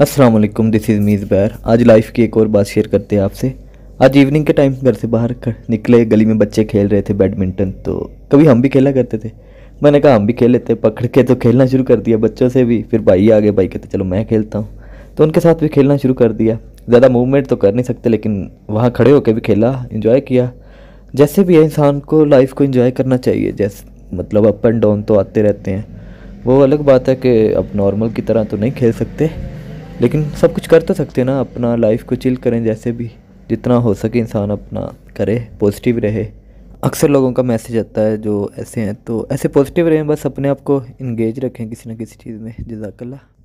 Aslam this is मीज़ बैर आज life की एक और बात शेयर करते हैं आपसे आज इवनिंग के टाइम घर से बाहर निकले गली में बच्चे खेल रहे थे बैडमिंटन तो कभी हम भी खेला करते थे मैंने कहा हम भी खेल लेते पकड़ के तो खेलना शुरू कर दिया बच्चों से भी फिर भाई आ गए भाई कहते चलो मैं खेलता हूँ तो उनके साथ भी खेलना शुरू कर दिया ज़्यादा मूवमेंट तो कर नहीं सकते लेकिन वहाँ खड़े होकर भी खेला इन्जॉय किया जैसे भी है इंसान को लाइफ को इन्जॉय करना चाहिए जैसे मतलब अप एंड डाउन तो आते रहते हैं वो अलग बात है कि अब नॉर्मल की तरह तो नहीं खेल सकते लेकिन सब कुछ कर तो सकते हैं ना अपना लाइफ को चिल करें जैसे भी जितना हो सके इंसान अपना करे पॉजिटिव रहे अक्सर लोगों का मैसेज आता है जो ऐसे हैं तो ऐसे पॉजिटिव रहें बस अपने आप को इंगेज रखें किसी ना किसी चीज़ में जजाकल्ला